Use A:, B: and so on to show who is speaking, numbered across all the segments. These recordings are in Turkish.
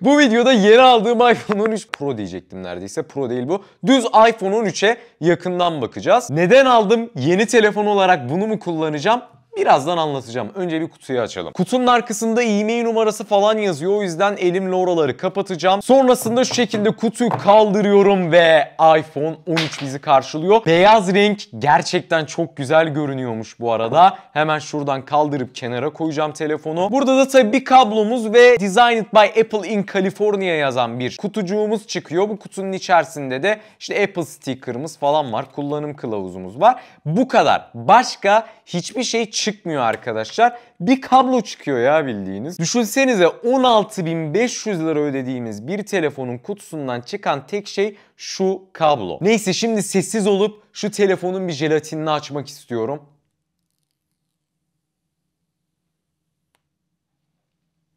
A: bu videoda yeni aldığım iPhone 13 Pro diyecektim neredeyse. Pro değil bu. Düz iPhone 13'e yakından bakacağız. Neden aldım? Yeni telefon olarak bunu mu kullanacağım? Birazdan anlatacağım. Önce bir kutuyu açalım. Kutunun arkasında e numarası falan yazıyor. O yüzden elimle oraları kapatacağım. Sonrasında şu şekilde kutuyu kaldırıyorum ve iPhone 13 bizi karşılıyor. Beyaz renk gerçekten çok güzel görünüyormuş bu arada. Hemen şuradan kaldırıp kenara koyacağım telefonu. Burada da tabii bir kablomuz ve Designed by Apple in California yazan bir kutucuğumuz çıkıyor. Bu kutunun içerisinde de işte Apple sticker'ımız falan var. Kullanım kılavuzumuz var. Bu kadar. Başka hiçbir şey çıkmıyor çıkmıyor arkadaşlar. Bir kablo çıkıyor ya bildiğiniz. Düşünsenize 16.500 lira ödediğimiz bir telefonun kutusundan çıkan tek şey şu kablo. Neyse şimdi sessiz olup şu telefonun bir jelatinini açmak istiyorum.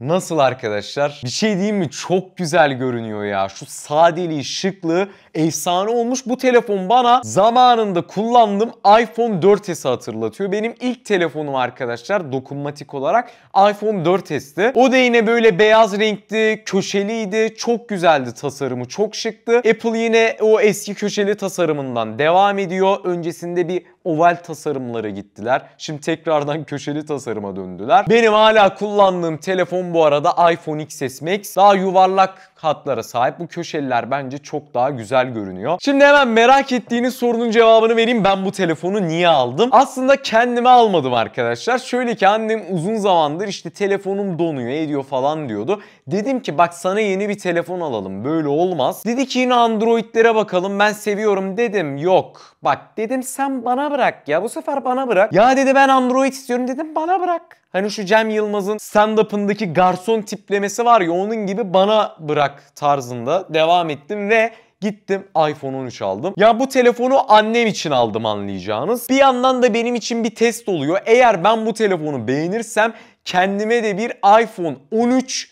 A: Nasıl arkadaşlar? Bir şey diyeyim mi? Çok güzel görünüyor ya. Şu sadeliği, şıklığı efsane olmuş. Bu telefon bana zamanında kullandığım iPhone 4S'i hatırlatıyor. Benim ilk telefonum arkadaşlar dokunmatik olarak iPhone 4S'ti. O da yine böyle beyaz renkli, köşeliydi. Çok güzeldi tasarımı, çok şıktı. Apple yine o eski köşeli tasarımından devam ediyor. Öncesinde bir oval tasarımlara gittiler. Şimdi tekrardan köşeli tasarıma döndüler. Benim hala kullandığım telefon bu arada iPhone XS Max. Daha yuvarlak hatlara sahip. Bu köşeliler bence çok daha güzel görünüyor. Şimdi hemen merak ettiğiniz sorunun cevabını vereyim. Ben bu telefonu niye aldım? Aslında kendime almadım arkadaşlar. Şöyle ki annem uzun zamandır işte telefonum donuyor ediyor falan diyordu. Dedim ki bak sana yeni bir telefon alalım. Böyle olmaz. Dedi ki yine Android'lere bakalım ben seviyorum dedim. Yok Bak dedim sen bana bırak ya bu sefer bana bırak. Ya dedi ben Android istiyorum dedim bana bırak. Hani şu Cem Yılmaz'ın stand-up'ındaki garson tiplemesi var ya onun gibi bana bırak tarzında devam ettim ve Gittim iPhone 13 aldım. Ya bu telefonu annem için aldım anlayacağınız. Bir yandan da benim için bir test oluyor. Eğer ben bu telefonu beğenirsem kendime de bir iPhone 13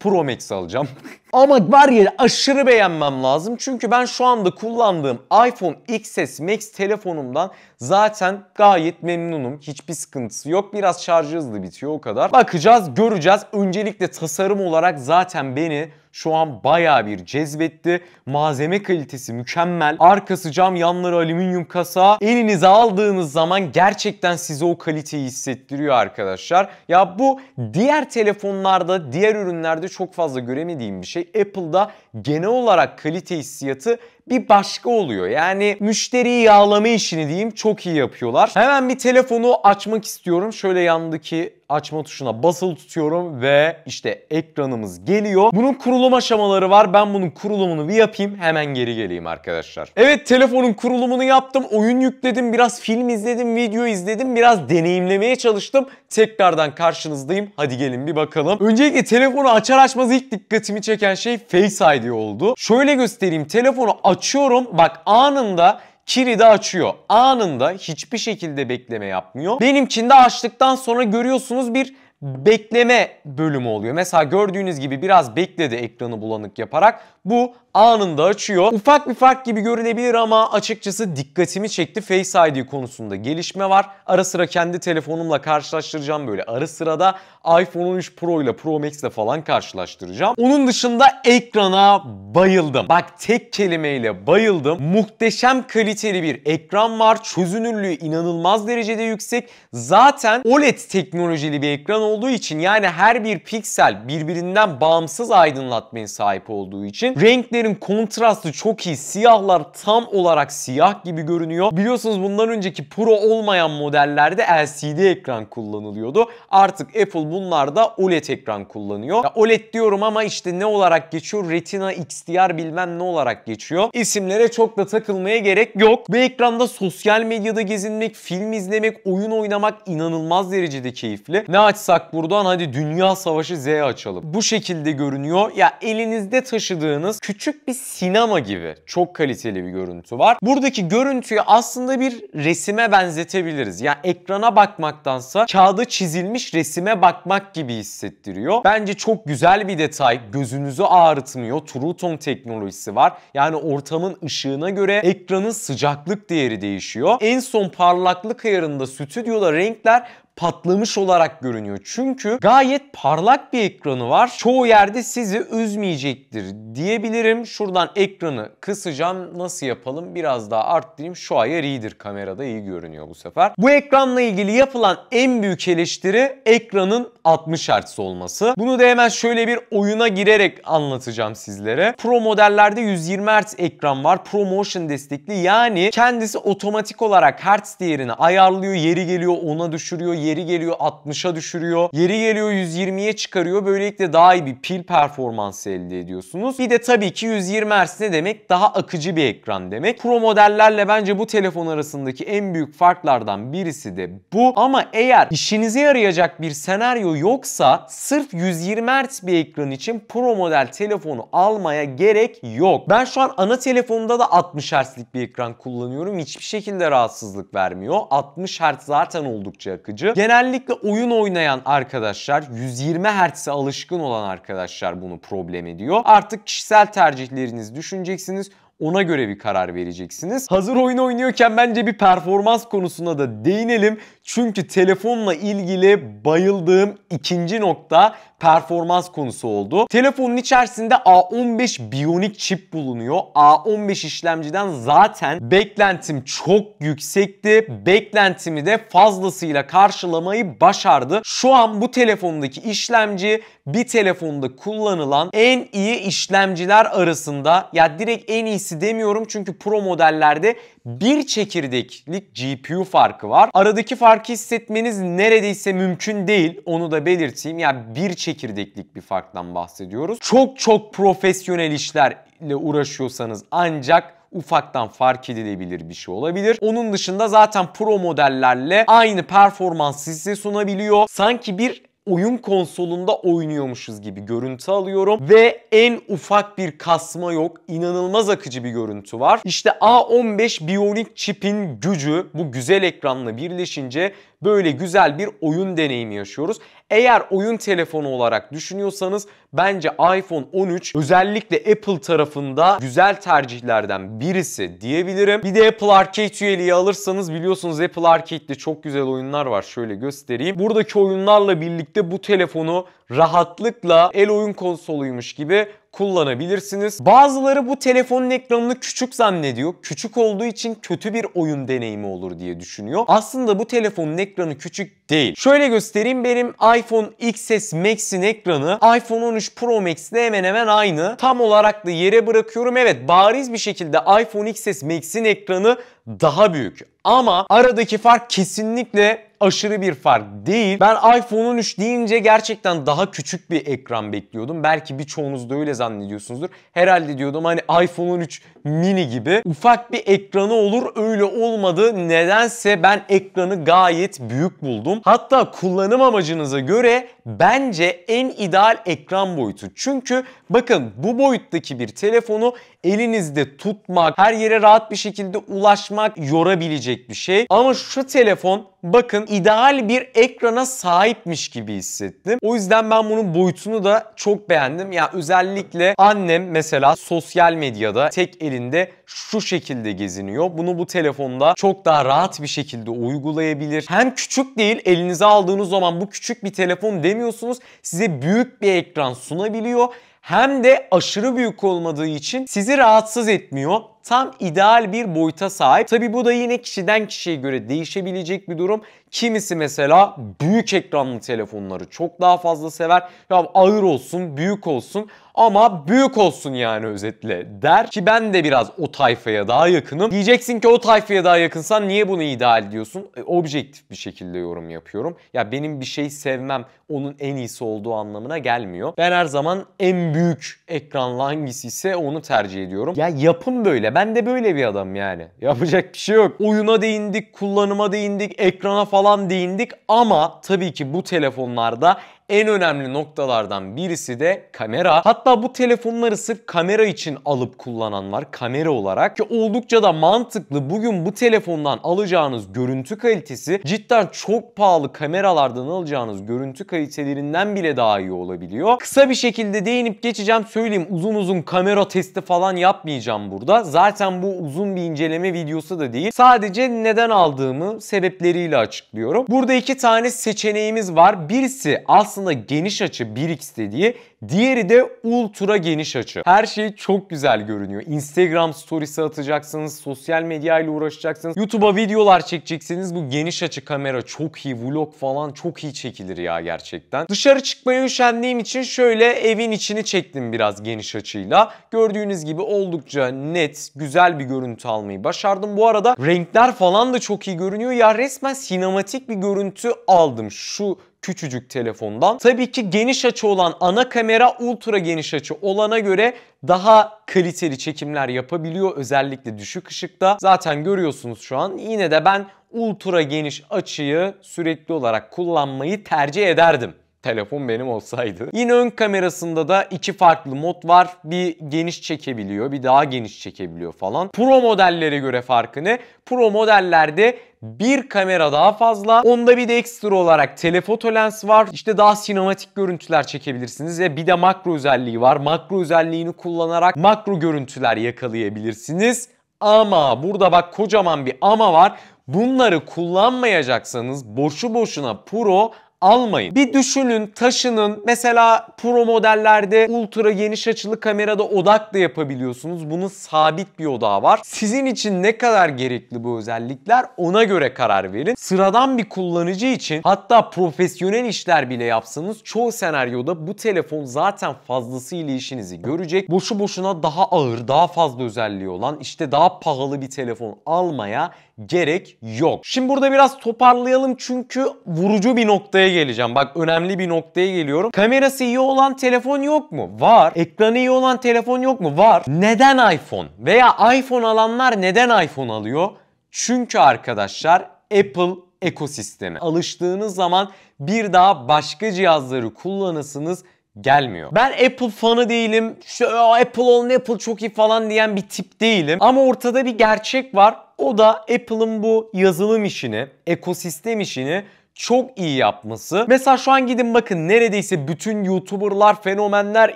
A: Pro Max alacağım. Ama var ya aşırı beğenmem lazım. Çünkü ben şu anda kullandığım iPhone XS Max telefonumdan zaten gayet memnunum. Hiçbir sıkıntısı yok. Biraz şarjı hızlı bitiyor o kadar. Bakacağız, göreceğiz. Öncelikle tasarım olarak zaten beni şu an baya bir cezbetti. Malzeme kalitesi mükemmel. Arkası cam, yanları alüminyum kasa. Elinize aldığınız zaman gerçekten size o kaliteyi hissettiriyor arkadaşlar. Ya bu diğer telefonlarda, diğer ürünlerde çok fazla göremediğim bir şey. Apple'da genel olarak kalite hissiyatı bir başka oluyor. Yani müşteriyi yağlama işini diyeyim çok iyi yapıyorlar. Hemen bir telefonu açmak istiyorum. Şöyle yandaki açma tuşuna basılı tutuyorum ve işte ekranımız geliyor. Bunun kurulum aşamaları var. Ben bunun kurulumunu bir yapayım. Hemen geri geleyim arkadaşlar. Evet telefonun kurulumunu yaptım. Oyun yükledim. Biraz film izledim. Video izledim. Biraz deneyimlemeye çalıştım. Tekrardan karşınızdayım. Hadi gelin bir bakalım. Öncelikle telefonu açar açmaz ilk dikkatimi çeken şey Face ID oldu. Şöyle göstereyim. Telefonu aç açıyorum. Bak anında kiri de açıyor. Anında hiçbir şekilde bekleme yapmıyor. Benimkinde açtıktan sonra görüyorsunuz bir bekleme bölümü oluyor. Mesela gördüğünüz gibi biraz bekledi ekranı bulanık yaparak. Bu anında açıyor. Ufak bir fark gibi görünebilir ama açıkçası dikkatimi çekti Face ID konusunda gelişme var. Ara sıra kendi telefonumla karşılaştıracağım böyle. Ara sıra da iPhone 13 Pro ile Pro Max ile falan karşılaştıracağım. Onun dışında ekrana bayıldım. Bak tek kelimeyle bayıldım. Muhteşem kaliteli bir ekran var. Çözünürlüğü inanılmaz derecede yüksek. Zaten OLED teknolojili bir ekran olduğu için yani her bir piksel birbirinden bağımsız aydınlatmaya sahip olduğu için renkleri Renklerin kontrastı çok iyi. Siyahlar tam olarak siyah gibi görünüyor. Biliyorsunuz bundan önceki Pro olmayan modellerde LCD ekran kullanılıyordu. Artık Apple bunlarda OLED ekran kullanıyor. Ya OLED diyorum ama işte ne olarak geçiyor? Retina XDR bilmem ne olarak geçiyor. İsimlere çok da takılmaya gerek yok. Bu ekranda sosyal medyada gezinmek, film izlemek, oyun oynamak inanılmaz derecede keyifli. Ne açsak buradan hadi Dünya Savaşı Z açalım. Bu şekilde görünüyor. Ya elinizde taşıdığınız küçük küçük bir sinema gibi çok kaliteli bir görüntü var. Buradaki görüntüyü aslında bir resime benzetebiliriz. Yani ekrana bakmaktansa kağıda çizilmiş resime bakmak gibi hissettiriyor. Bence çok güzel bir detay. Gözünüzü ağrıtmıyor. True Tone teknolojisi var. Yani ortamın ışığına göre ekranın sıcaklık değeri değişiyor. En son parlaklık ayarında stüdyoda renkler patlamış olarak görünüyor. Çünkü gayet parlak bir ekranı var. Çoğu yerde sizi üzmeyecektir diyebilirim. Şuradan ekranı kısacağım. Nasıl yapalım? Biraz daha arttırayım. Şu ayar iyidir. Kamerada iyi görünüyor bu sefer. Bu ekranla ilgili yapılan en büyük eleştiri ekranın 60 Hz olması. Bunu da hemen şöyle bir oyuna girerek anlatacağım sizlere. Pro modellerde 120 Hz ekran var. ProMotion destekli. Yani kendisi otomatik olarak hertz değerini ayarlıyor. Yeri geliyor ona düşürüyor. Yeri yeri geliyor 60'a düşürüyor. Yeri geliyor 120'ye çıkarıyor. Böylelikle daha iyi bir pil performansı elde ediyorsunuz. Bir de tabii ki 120 Hz ne demek? Daha akıcı bir ekran demek. Pro modellerle bence bu telefon arasındaki en büyük farklardan birisi de bu. Ama eğer işinize yarayacak bir senaryo yoksa sırf 120 Hz bir ekran için Pro model telefonu almaya gerek yok. Ben şu an ana telefonumda da 60 Hz'lik bir ekran kullanıyorum. Hiçbir şekilde rahatsızlık vermiyor. 60 Hz zaten oldukça akıcı. Genellikle oyun oynayan arkadaşlar, 120 Hz'e alışkın olan arkadaşlar bunu problem ediyor. Artık kişisel tercihlerinizi düşüneceksiniz. Ona göre bir karar vereceksiniz. Hazır oyun oynuyorken bence bir performans konusuna da değinelim. Çünkü telefonla ilgili bayıldığım ikinci nokta performans konusu oldu. Telefonun içerisinde A15 Bionic çip bulunuyor. A15 işlemciden zaten beklentim çok yüksekti. Beklentimi de fazlasıyla karşılamayı başardı. Şu an bu telefondaki işlemci bir telefonda kullanılan en iyi işlemciler arasında ya direkt en iyisi demiyorum çünkü pro modellerde bir çekirdeklik GPU farkı var. Aradaki farkı hissetmeniz neredeyse mümkün değil. Onu da belirteyim. Yani bir çekirdeklik bir farktan bahsediyoruz. Çok çok profesyonel işlerle uğraşıyorsanız ancak ufaktan fark edilebilir bir şey olabilir. Onun dışında zaten pro modellerle aynı performans size sunabiliyor. Sanki bir oyun konsolunda oynuyormuşuz gibi görüntü alıyorum ve en ufak bir kasma yok. İnanılmaz akıcı bir görüntü var. İşte A15 Bionic çipin gücü bu güzel ekranla birleşince böyle güzel bir oyun deneyimi yaşıyoruz. Eğer oyun telefonu olarak düşünüyorsanız bence iPhone 13 özellikle Apple tarafında güzel tercihlerden birisi diyebilirim. Bir de Apple Arcade üyeliği alırsanız biliyorsunuz Apple Arcade'de çok güzel oyunlar var. Şöyle göstereyim. Buradaki oyunlarla birlikte bu telefonu rahatlıkla el oyun konsoluymuş gibi kullanabilirsiniz. Bazıları bu telefonun ekranını küçük zannediyor. Küçük olduğu için kötü bir oyun deneyimi olur diye düşünüyor. Aslında bu telefonun ekranı küçük değil. Şöyle göstereyim benim iPhone XS Max'in ekranı iPhone 13 Pro Max'le hemen hemen aynı. Tam olarak da yere bırakıyorum. Evet bariz bir şekilde iPhone XS Max'in ekranı daha büyük. Ama aradaki fark kesinlikle aşırı bir fark değil. Ben iPhone'un 3 deyince gerçekten daha küçük bir ekran bekliyordum. Belki birçoğunuz da öyle zannediyorsunuzdur. Herhalde diyordum hani iPhone'un 3 mini gibi ufak bir ekranı olur öyle olmadı. Nedense ben ekranı gayet büyük buldum. Hatta kullanım amacınıza göre bence en ideal ekran boyutu. Çünkü Bakın bu boyuttaki bir telefonu elinizde tutmak, her yere rahat bir şekilde ulaşmak yorabilecek bir şey. Ama şu telefon bakın ideal bir ekrana sahipmiş gibi hissettim. O yüzden ben bunun boyutunu da çok beğendim. Ya yani özellikle annem mesela sosyal medyada tek elinde şu şekilde geziniyor. Bunu bu telefonda çok daha rahat bir şekilde uygulayabilir. Hem küçük değil elinize aldığınız zaman bu küçük bir telefon demiyorsunuz. Size büyük bir ekran sunabiliyor hem de aşırı büyük olmadığı için sizi rahatsız etmiyor. Tam ideal bir boyuta sahip. Tabi bu da yine kişiden kişiye göre değişebilecek bir durum. Kimisi mesela büyük ekranlı telefonları çok daha fazla sever. Ya ağır olsun, büyük olsun ama büyük olsun yani özetle der ki ben de biraz o tayfaya daha yakınım. Diyeceksin ki o tayfaya daha yakınsan niye bunu ideal diyorsun E, objektif bir şekilde yorum yapıyorum. Ya benim bir şey sevmem onun en iyisi olduğu anlamına gelmiyor. Ben her zaman en büyük ekranlı hangisi ise onu tercih ediyorum. Ya yapın böyle. Ben de böyle bir adam yani. Yapacak bir şey yok. Oyuna değindik, kullanıma değindik, ekrana falan değindik ama tabii ki bu telefonlarda en önemli noktalardan birisi de kamera. Hatta bu telefonları sırf kamera için alıp kullanan var kamera olarak ki oldukça da mantıklı. Bugün bu telefondan alacağınız görüntü kalitesi cidden çok pahalı kameralardan alacağınız görüntü kalitelerinden bile daha iyi olabiliyor. Kısa bir şekilde değinip geçeceğim söyleyeyim uzun uzun kamera testi falan yapmayacağım burada. Zaten bu uzun bir inceleme videosu da değil. Sadece neden aldığımı sebepleriyle açıklıyorum. Burada iki tane seçeneğimiz var. Birisi aslında aslında geniş açı 1x diye, diğeri de ultra geniş açı. Her şey çok güzel görünüyor. Instagram storiesi atacaksınız, sosyal medya ile uğraşacaksınız, YouTube'a videolar çekeceksiniz. Bu geniş açı kamera çok iyi, vlog falan çok iyi çekilir ya gerçekten. Dışarı çıkmaya üşendiğim için şöyle evin içini çektim biraz geniş açıyla. Gördüğünüz gibi oldukça net, güzel bir görüntü almayı başardım. Bu arada renkler falan da çok iyi görünüyor. Ya resmen sinematik bir görüntü aldım. Şu küçücük telefondan. Tabii ki geniş açı olan ana kamera ultra geniş açı olana göre daha kaliteli çekimler yapabiliyor özellikle düşük ışıkta. Zaten görüyorsunuz şu an yine de ben ultra geniş açıyı sürekli olarak kullanmayı tercih ederdim telefon benim olsaydı. Yine ön kamerasında da iki farklı mod var. Bir geniş çekebiliyor, bir daha geniş çekebiliyor falan. Pro modellere göre farkı ne? Pro modellerde bir kamera daha fazla. Onda bir de ekstra olarak telefoto lens var. İşte daha sinematik görüntüler çekebilirsiniz ve bir de makro özelliği var. Makro özelliğini kullanarak makro görüntüler yakalayabilirsiniz. Ama burada bak kocaman bir ama var. Bunları kullanmayacaksanız boşu boşuna Pro almayın. Bir düşünün, taşının. Mesela pro modellerde ultra geniş açılı kamerada odak da yapabiliyorsunuz. Bunun sabit bir odağı var. Sizin için ne kadar gerekli bu özellikler ona göre karar verin. Sıradan bir kullanıcı için hatta profesyonel işler bile yapsanız çoğu senaryoda bu telefon zaten fazlasıyla işinizi görecek. Boşu boşuna daha ağır, daha fazla özelliği olan işte daha pahalı bir telefon almaya gerek yok. Şimdi burada biraz toparlayalım çünkü vurucu bir noktaya noktaya geleceğim. Bak önemli bir noktaya geliyorum. Kamerası iyi e olan telefon yok mu? Var. Ekranı iyi olan telefon yok mu? Var. Neden iPhone? Veya iPhone alanlar neden iPhone alıyor? Çünkü arkadaşlar Apple ekosistemi. Alıştığınız zaman bir daha başka cihazları kullanırsınız gelmiyor. Ben Apple fanı değilim. İşte Apple olun Apple çok iyi falan diyen bir tip değilim. Ama ortada bir gerçek var. O da Apple'ın bu yazılım işini, ekosistem işini çok iyi yapması. Mesela şu an gidin bakın neredeyse bütün YouTuber'lar, fenomenler,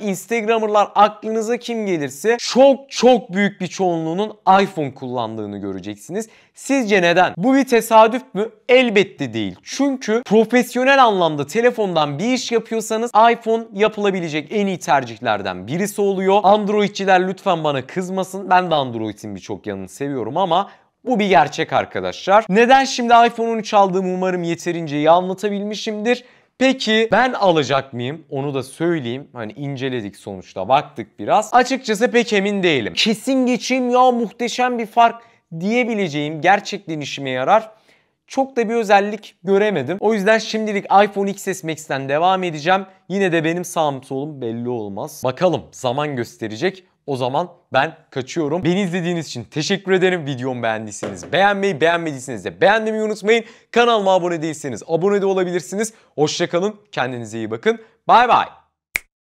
A: Instagram'ırlar aklınıza kim gelirse çok çok büyük bir çoğunluğunun iPhone kullandığını göreceksiniz. Sizce neden? Bu bir tesadüf mü? Elbette değil. Çünkü profesyonel anlamda telefondan bir iş yapıyorsanız iPhone yapılabilecek en iyi tercihlerden birisi oluyor. Androidçiler lütfen bana kızmasın. Ben de Android'in birçok yanını seviyorum ama bu bir gerçek arkadaşlar. Neden şimdi iPhone 13 aldığımı umarım yeterince iyi anlatabilmişimdir. Peki ben alacak mıyım? Onu da söyleyeyim. Hani inceledik sonuçta baktık biraz. Açıkçası pek emin değilim. Kesin geçeyim ya muhteşem bir fark diyebileceğim gerçekten işime yarar çok da bir özellik göremedim. O yüzden şimdilik iPhone XS Max'ten devam edeceğim. Yine de benim sağım solum belli olmaz. Bakalım zaman gösterecek. O zaman ben kaçıyorum. Beni izlediğiniz için teşekkür ederim. Videomu beğendiyseniz beğenmeyi, beğenmediyseniz de beğenmeyi unutmayın. Kanalıma abone değilseniz abone de olabilirsiniz. Hoşçakalın, kendinize iyi bakın. Bay bay.